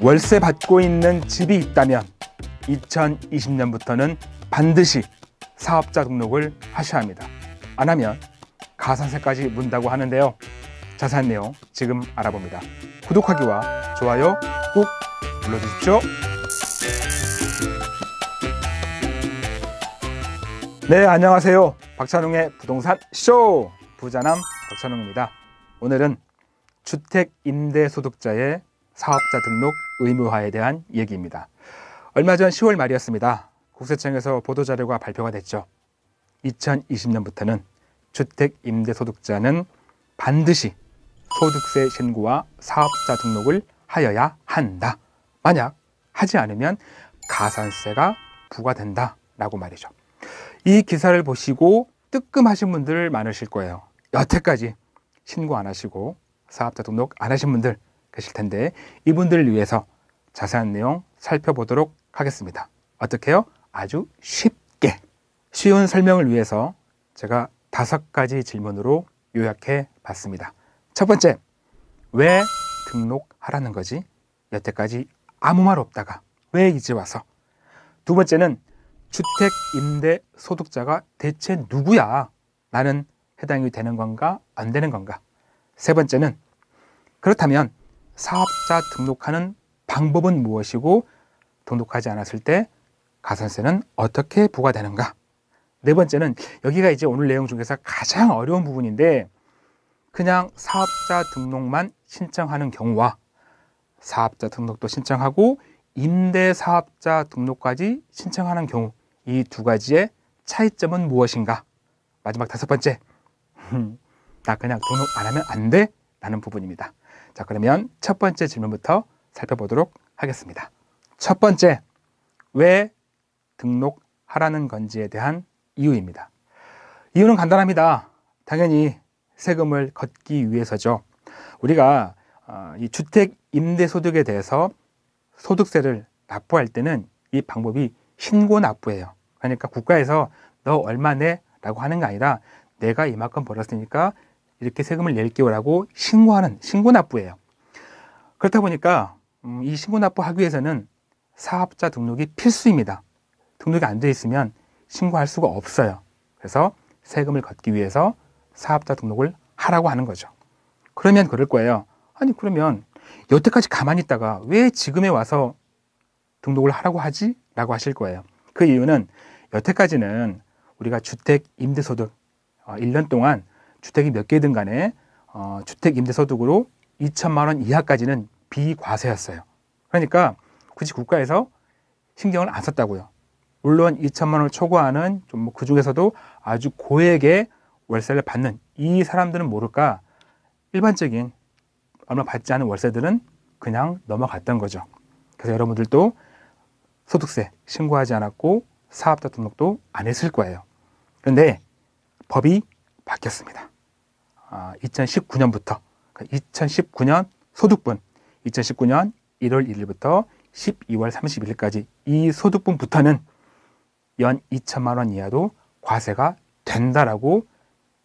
월세 받고 있는 집이 있다면 2020년부터는 반드시 사업자 등록을 하셔야 합니다. 안 하면 가산세까지 문다고 하는데요. 자산 내용 지금 알아봅니다. 구독하기와 좋아요 꾹 눌러주십시오. 네, 안녕하세요. 박찬웅의 부동산 쇼! 부자남 박찬웅입니다. 오늘은 주택임대소득자의 사업자 등록 의무화에 대한 얘기입니다. 얼마 전 10월 말이었습니다. 국세청에서 보도자료가 발표가 됐죠. 2020년부터는 주택 임대소득자는 반드시 소득세 신고와 사업자 등록을 하여야 한다. 만약 하지 않으면 가산세가 부과된다. 라고 말이죠. 이 기사를 보시고 뜨끔하신 분들 많으실 거예요. 여태까지 신고 안 하시고 사업자 등록 안 하신 분들 계실 텐데 이분들을 위해서 자세한 내용 살펴보도록 하겠습니다. 어떻게요? 아주 쉽게. 쉬운 설명을 위해서 제가 다섯 가지 질문으로 요약해 봤습니다. 첫 번째, 왜 등록하라는 거지? 여태까지 아무 말 없다가 왜 이제 와서? 두 번째는 주택 임대 소득자가 대체 누구야? 나는 해당이 되는 건가 안 되는 건가? 세 번째는 그렇다면 사업자 등록하는 방법은 무엇이고 등록하지 않았을 때 가산세는 어떻게 부과되는가? 네 번째는 여기가 이제 오늘 내용 중에서 가장 어려운 부분인데 그냥 사업자 등록만 신청하는 경우와 사업자 등록도 신청하고 임대 사업자 등록까지 신청하는 경우 이 두 가지의 차이점은 무엇인가? 마지막 다섯 번째 나 그냥 등록 안 하면 안 돼? 라는 부분입니다 자 그러면 첫 번째 질문부터 살펴보도록 하겠습니다. 첫 번째, 왜 등록하라는 건지에 대한 이유입니다. 이유는 간단합니다. 당연히 세금을 걷기 위해서죠. 우리가 어, 이 주택 임대 소득에 대해서 소득세를 납부할 때는 이 방법이 신고 납부예요. 그러니까 국가에서 너 얼마 내라고 하는 게 아니라 내가 이만큼 벌었으니까 이렇게 세금을 낼게요라고 신고하는 신고 납부예요. 그렇다 보니까 음, 이 신고 납부하기 위해서는 사업자 등록이 필수입니다. 등록이 안 돼 있으면 신고할 수가 없어요. 그래서 세금을 걷기 위해서 사업자 등록을 하라고 하는 거죠. 그러면 그럴 거예요. 아니 그러면 여태까지 가만히 있다가 왜 지금에 와서 등록을 하라고 하지? 라고 하실 거예요. 그 이유는 여태까지는 우리가 주택 임대소득 1년 어, 동안 주택이 몇 개든 간에 어, 주택 임대소득으로 2천만 원 이하까지는 비과세였어요. 그러니까 굳이 국가에서 신경을 안 썼다고요. 물론 2천만 원을 초과하는 좀뭐 그중에서도 아주 고액의 월세를 받는 이 사람들은 모를까 일반적인 얼마 받지 않은 월세들은 그냥 넘어갔던 거죠. 그래서 여러분들도 소득세 신고하지 않았고 사업자 등록도 안 했을 거예요. 그런데 법이 바뀌었습니다. 아, 2019년부터 2019년 그러니까 소득분 2019년 1월 1일부터 12월 31일까지 이 소득분부터는 연 2천만 원 이하도 과세가 된다라고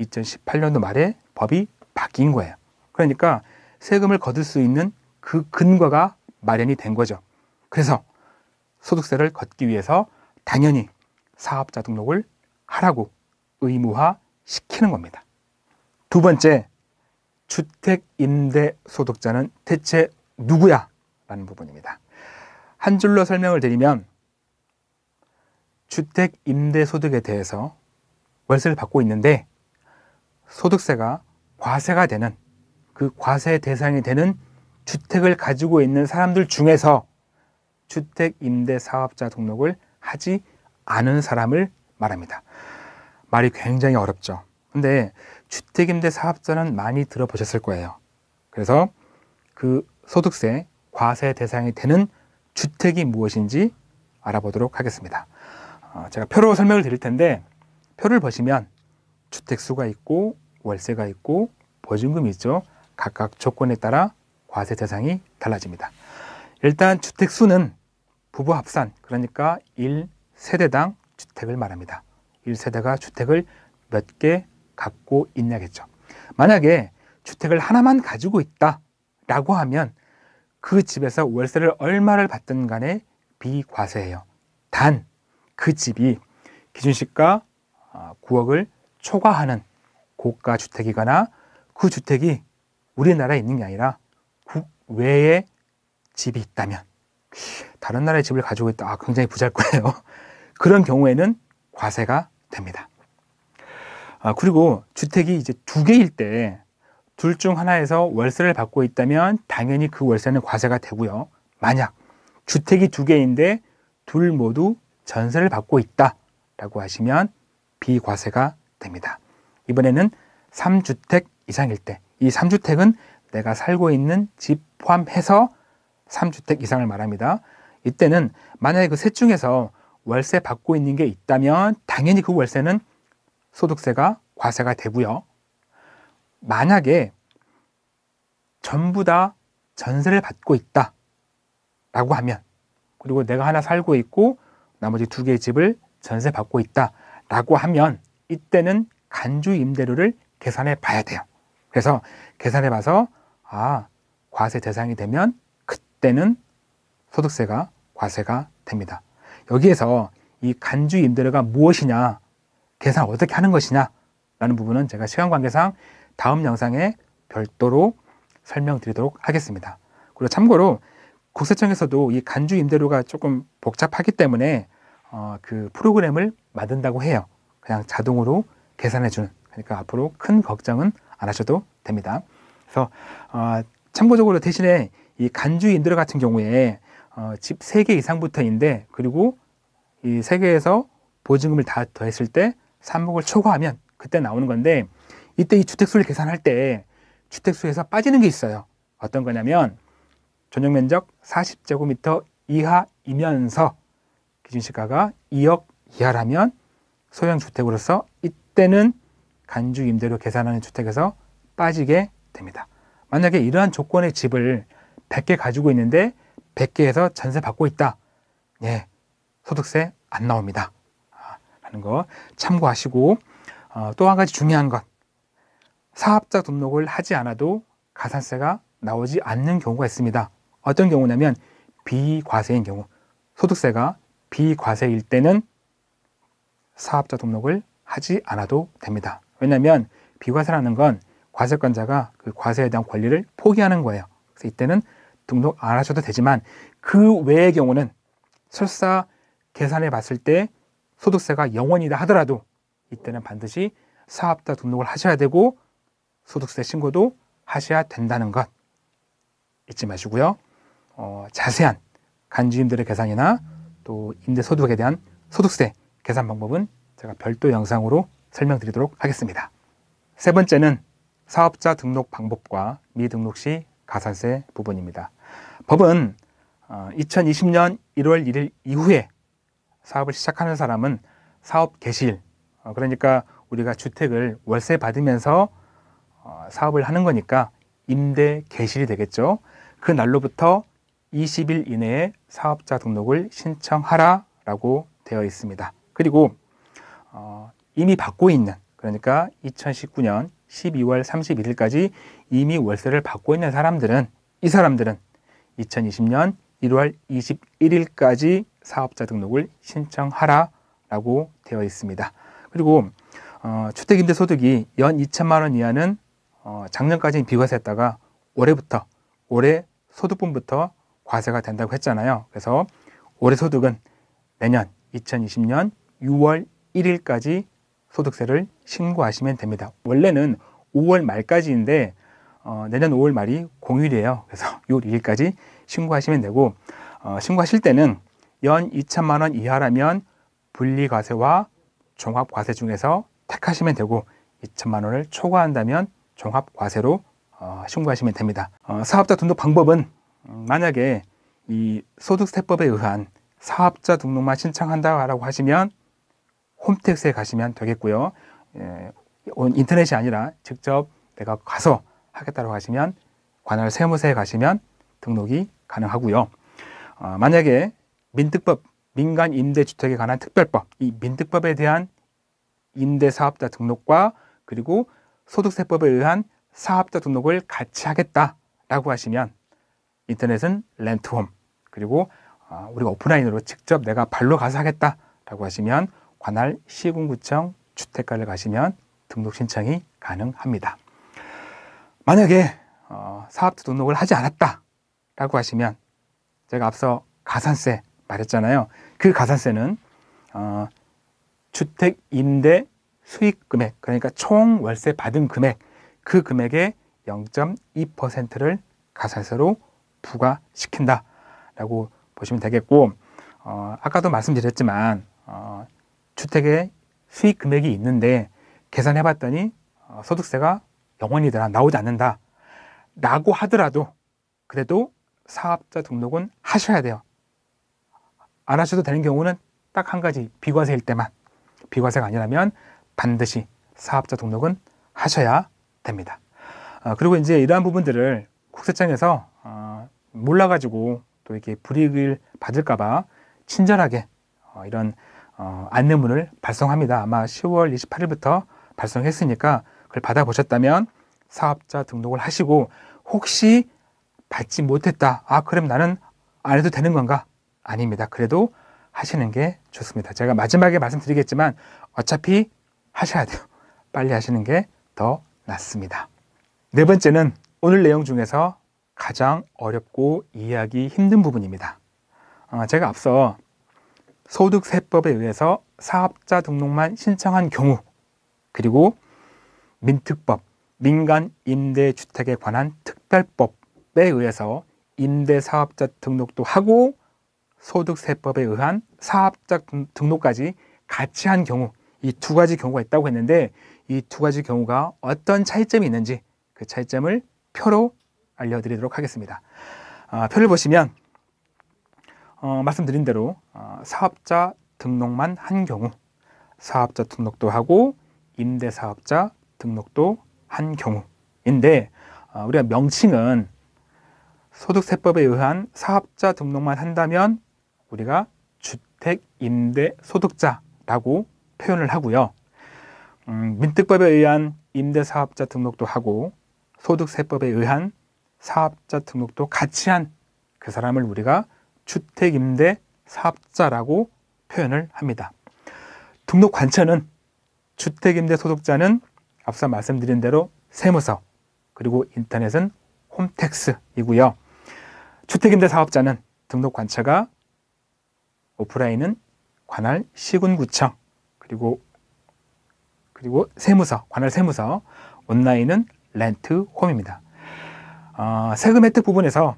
2018년도 말에 법이 바뀐 거예요. 그러니까 세금을 거둘 수 있는 그 근거가 마련이 된 거죠. 그래서 소득세를 걷기 위해서 당연히 사업자 등록을 하라고 의무화 시키는 겁니다. 두 번째, 주택 임대 소득자는 대체 누구야? 라는 부분입니다. 한 줄로 설명을 드리면 주택 임대 소득에 대해서 월세를 받고 있는데 소득세가 과세가 되는 그 과세 대상이 되는 주택을 가지고 있는 사람들 중에서 주택 임대 사업자 등록을 하지 않은 사람을 말합니다. 말이 굉장히 어렵죠. 근데 주택 임대 사업자는 많이 들어보셨을 거예요. 그래서 그 소득세, 과세 대상이 되는 주택이 무엇인지 알아보도록 하겠습니다. 어, 제가 표로 설명을 드릴 텐데 표를 보시면 주택수가 있고 월세가 있고 보증금이 있죠. 각각 조건에 따라 과세 대상이 달라집니다. 일단 주택수는 부부 합산 그러니까 1세대당 주택을 말합니다. 1세대가 주택을 몇 개 갖고 있냐겠죠. 만약에 주택을 하나만 가지고 있다 라고 하면 그 집에서 월세를 얼마를 받든 간에 비과세예요. 단 그 집이 기준시가 9억을 아, 초과하는 고가 주택이거나 그 주택이 우리나라에 있는 게 아니라 국외에 집이 있다면 다른 나라의 집을 가지고 있다. 아, 굉장히 부자일 거예요. 그런 경우에는 과세가 됩니다. 아, 그리고 주택이 이제 두 개일 때 둘중 하나에서 월세를 받고 있다면 당연히 그 월세는 과세가 되고요. 만약 주택이 두 개인데 둘 모두 전세를 받고 있다라고 하시면 비과세가 됩니다. 이번에는 3주택 이상일 때 이 3주택은 내가 살고 있는 집 포함해서 3주택 이상을 말합니다. 이때는 만약에 그 셋 중에서 월세 받고 있는 게 있다면 당연히 그 월세는 소득세가 과세가 되고요. 만약에 전부 다 전세를 받고 있다 라고 하면 그리고 내가 하나 살고 있고 나머지 두 개의 집을 전세 받고 있다 라고 하면 이때는 간주 임대료를 계산해 봐야 돼요. 그래서 계산해 봐서 아, 과세 대상이 되면 그때는 소득세가 과세가 됩니다. 여기에서 이 간주 임대료가 무엇이냐, 계산 어떻게 하는 것이냐 라는 부분은 제가 시간 관계상 다음 영상에 별도로 설명드리도록 하겠습니다. 그리고 참고로 국세청에서도 이 간주 임대료가 조금 복잡하기 때문에 어, 그 프로그램을 만든다고 해요. 그냥 자동으로 계산해 주는. 그러니까 앞으로 큰 걱정은 안 하셔도 됩니다. 그래서 어, 참고적으로 대신에 이 간주 임대료 같은 경우에 어, 집 3개 이상부터인데 그리고 이 3개에서 보증금을 다 더했을 때 3억을 초과하면 그때 나오는 건데 이때 이 주택수를 계산할 때 주택수에서 빠지는 게 있어요. 어떤 거냐면 전용 면적 40제곱미터 이하이면서 기준시가가 2억 이하라면 소형 주택으로서 이때는 간주 임대료 계산하는 주택에서 빠지게 됩니다. 만약에 이러한 조건의 집을 100개 가지고 있는데 100개에서 전세 받고 있다. 예, 소득세 안 나옵니다. 아, 라는 거 참고하시고 어, 또 한 가지 중요한 것 사업자 등록을 하지 않아도 가산세가 나오지 않는 경우가 있습니다. 어떤 경우냐면 비과세인 경우 소득세가 비과세일 때는 사업자 등록을 하지 않아도 됩니다. 왜냐하면 비과세라는 건 과세권자가 그 과세에 대한 권리를 포기하는 거예요. 그래서 이때는 등록 안 하셔도 되지만 그 외의 경우는 설사 계산해 봤을 때 소득세가 영원이다 하더라도 이때는 반드시 사업자 등록을 하셔야 되고 소득세 신고도 하셔야 된다는 것 잊지 마시고요. 어, 자세한 간주임들의 계산이나 또 임대 소득에 대한 소득세 계산 방법은 제가 별도 영상으로 설명드리도록 하겠습니다. 세 번째는 사업자 등록 방법과 미등록 시 가산세 부분입니다. 법은 2020년 1월 1일 이후에 사업을 시작하는 사람은 사업 개시일, 어, 그러니까 우리가 주택을 월세 받으면서 어, 사업을 하는 거니까 임대 개시이 되겠죠. 그 날로부터 20일 이내에 사업자 등록을 신청하라 라고 되어 있습니다. 그리고 어, 이미 받고 있는 그러니까 2019년 12월 31일까지 이미 월세를 받고 있는 사람들은 이 사람들은 2020년 1월 21일까지 사업자 등록을 신청하라 라고 되어 있습니다. 그리고 어, 주택임대소득이 연 2천만 원 이하는 어, 작년까지는 비과세했다가 올해부터 올해 소득분부터 과세가 된다고 했잖아요. 그래서 올해 소득은 내년 2020년 6월 1일까지 소득세를 신고하시면 됩니다. 원래는 5월 말까지인데 어, 내년 5월 말이 공휴일이에요. 그래서 6월 1일까지 신고하시면 되고 어, 신고하실 때는 연 2천만 원 이하라면 분리과세와 종합과세 중에서 택하시면 되고 2천만 원을 초과한다면 종합과세로 어, 신고하시면 됩니다. 어, 사업자 등록 방법은 음, 만약에 이 소득세법에 의한 사업자 등록만 신청한다라고 하시면 홈택스에 가시면 되겠고요. 예, 인터넷이 아니라 직접 내가 가서 하겠다고 하시면 관할 세무서에 가시면 등록이 가능하고요. 어, 만약에 민특법 민간 임대주택에 관한 특별법 이 민특법에 대한 임대사업자 등록과 그리고 소득세법에 의한 사업자 등록을 같이 하겠다라고 하시면 인터넷은 렌트홈 그리고 어, 우리가 오프라인으로 직접 내가 발로 가서 하겠다라고 하시면 관할 시군구청 주택가를 가시면 등록 신청이 가능합니다. 만약에 어, 사업자 등록을 하지 않았다라고 하시면 제가 앞서 가산세 말했잖아요. 그 가산세는 어, 주택 임대 수익 금액, 그러니까 총 월세 받은 금액, 그 금액의 0.2%를 가산세로 부과시킨다라고 보시면 되겠고, 어, 아까도 말씀드렸지만, 어, 주택의 수익 금액이 있는데 계산해 봤더니 어, 소득세가 0원이더라, 나오지 않는다. 라고 하더라도, 그래도 사업자 등록은 하셔야 돼요. 안 하셔도 되는 경우는 딱 한 가지, 비과세일 때만. 비과세가 아니라면 반드시 사업자 등록은 하셔야 됩니다. 어, 그리고 이제 이러한 부분들을 국세청에서 어, 몰라가지고 또 이렇게 불이익을 받을까봐 친절하게 어, 이런 어, 안내문을 발송합니다. 아마 10월 28일부터 발송했으니까 그걸 받아보셨다면 사업자 등록을 하시고 혹시 받지 못했다. 아, 그럼 나는 안 해도 되는 건가? 아닙니다. 그래도 하시는 게 좋습니다. 제가 마지막에 말씀드리겠지만 어차피 하셔야 돼요. 빨리 하시는 게 더 낫습니다. 네 번째는 오늘 내용 중에서 가장 어렵고 이해하기 힘든 부분입니다. 아, 제가 앞서 소득세법에 의해서 사업자 등록만 신청한 경우 그리고 민특법 민간 임대주택에 관한 특별법에 의해서 임대사업자 등록도 하고 소득세법에 의한 사업자 등록까지 같이 한 경우 이두 가지 경우가 있다고 했는데 이 두 가지 경우가 어떤 차이점이 있는지 그 차이점을 표로 알려드리도록 하겠습니다. 아, 표를 보시면 어, 말씀드린 대로 어, 사업자 등록만 한 경우 사업자 등록도 하고 임대사업자 등록도 한 경우인데 어, 우리가 명칭은 소득세법에 의한 사업자 등록만 한다면 우리가 주택임대소득자라고 표현을 하고요. 음, 민특법에 의한 임대사업자 등록도 하고 소득세법에 의한 사업자 등록도 같이 한 그 사람을 우리가 주택임대 사업자라고 표현을 합니다. 등록 관찰은 주택임대 소득자는 앞서 말씀드린 대로 세무서 그리고 인터넷은 홈택스이고요. 주택임대 사업자는 등록 관찰가 오프라인은 관할 시군구청 그리고 그리고 세무서, 관할 세무서, 온라인은 렌트 홈입니다. 어, 세금 혜택 부분에서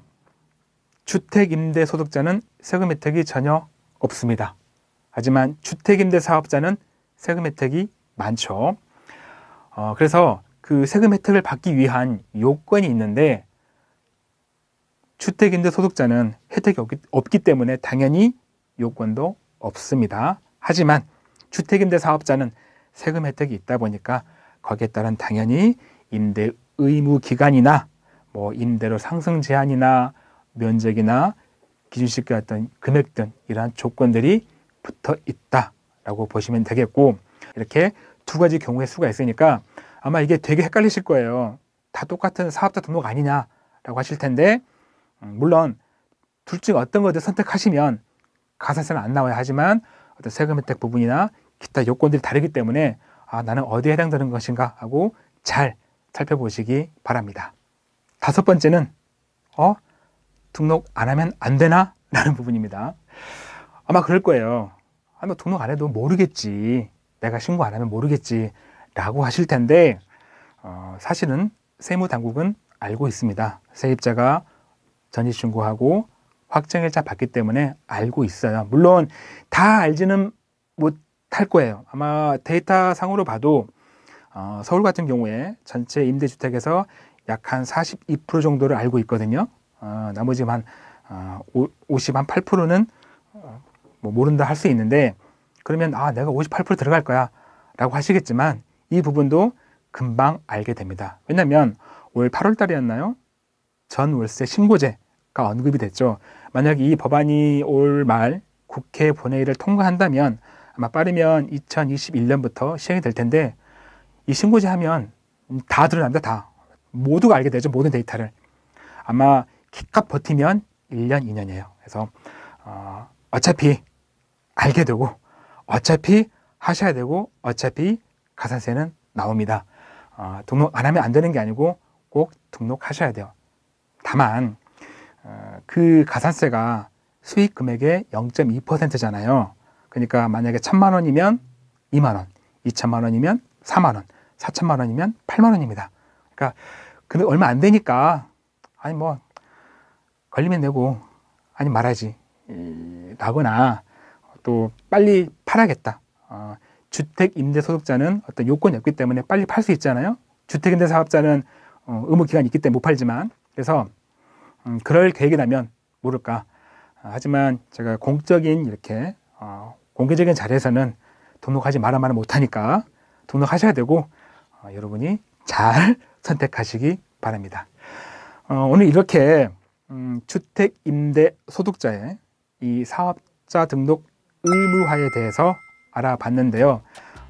주택임대소득자는 세금 혜택이 전혀 없습니다. 하지만 주택임대사업자는 세금 혜택이 많죠. 어, 그래서 그 세금 혜택을 받기 위한 요건이 있는데 주택임대소득자는 혜택이 없기, 없기 때문에 당연히 요건도 없습니다. 하지만 주택임대 사업자는 세금 혜택이 있다 보니까 거기에 따른 당연히 임대 의무 기간이나 뭐 임대료 상승 제한이나 면적이나 기준시가 어떤 금액 등 이러한 조건들이 붙어 있다라고 보시면 되겠고 이렇게 두 가지 경우의 수가 있으니까 아마 이게 되게 헷갈리실 거예요. 다 똑같은 사업자 등록 아니냐라고 하실 텐데 음, 물론 둘 중 어떤 것을 선택하시면 가산세는 안 나와야 하지만 어떤 세금 혜택 부분이나 기타 요건들이 다르기 때문에 아, 나는 어디에 해당되는 것인가 하고 잘 살펴보시기 바랍니다. 다섯 번째는 어? 등록 안 하면 안 되나? 라는 부분입니다. 아마 그럴 거예요. 아마 등록 안 해도 모르겠지. 내가 신고 안 하면 모르겠지. 라고 하실 텐데, 어, 사실은 세무당국은 알고 있습니다. 세입자가 전입신고하고 확정일자 받기 때문에 알고 있어요. 물론 다 알지는 못탈 거예요. 아마 데이터 상으로 봐도 어, 서울 같은 경우에 전체 임대주택에서 약 한 42% 정도를 알고 있거든요. 어, 나머지 한 어, 50, 한 8%는 어, 뭐 모른다 할 수 있는데 그러면 아 내가 58% 들어갈 거야 라고 하시겠지만 이 부분도 금방 알게 됩니다. 왜냐면 올 8월 달이었나요? 전 월세 신고제가 언급이 됐죠. 만약 이 법안이 올 말 국회 본회의를 통과한다면 아마 빠르면 2021년부터 시행이 될 텐데 이 신고제 하면 다 드러납니다. 다. 모두가 알게 되죠. 모든 데이터를. 아마 키 값 버티면 1년, 2년이에요. 그래서 어, 어차피 알게 되고 어차피 하셔야 되고 어차피 가산세는 나옵니다. 어, 등록 안 하면 안 되는 게 아니고 꼭 등록하셔야 돼요. 다만 어, 그 가산세가 수익 금액의 0.2%잖아요. 그러니까 만약에 천만 원이면 2만 원, 2천만 원이면 4만 원, 4천만 원이면 8만 원입니다. 그러니까 근데 얼마 안 되니까 아니 뭐 걸리면 내고 아니 말하지 라거나 또 빨리 팔아야겠다. 어, 주택 임대 소득자는 어떤 요건이 없기 때문에 빨리 팔 수 있잖아요. 주택 임대 사업자는 어, 의무 기간이 있기 때문에 못 팔지만 그래서 음, 그럴 계획이라면 모를까. 어, 하지만 제가 공적인 이렇게 어, 공개적인 자리에서는 등록하지 말아 말아 못하니까 등록하셔야 되고 어, 여러분이 잘 선택하시기 바랍니다. 어, 오늘 이렇게 음, 주택임대소득자의 이 사업자 등록 의무화에 대해서 알아봤는데요.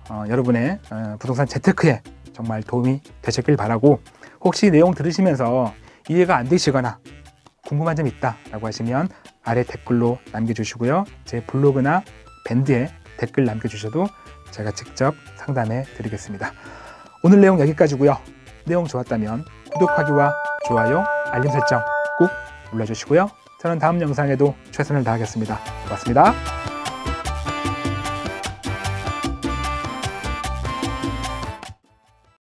어, 여러분의 어, 부동산 재테크에 정말 도움이 되셨길 바라고 혹시 내용 들으시면서 이해가 안 되시거나 궁금한 점 있다라고 하시면 아래 댓글로 남겨주시고요. 제 블로그나 밴드에 댓글 남겨주셔도 제가 직접 상담해 드리겠습니다. 오늘 내용 여기까지고요. 내용 좋았다면 구독하기와 좋아요, 알림 설정 꼭 눌러주시고요. 저는 다음 영상에도 최선을 다하겠습니다. 고맙습니다.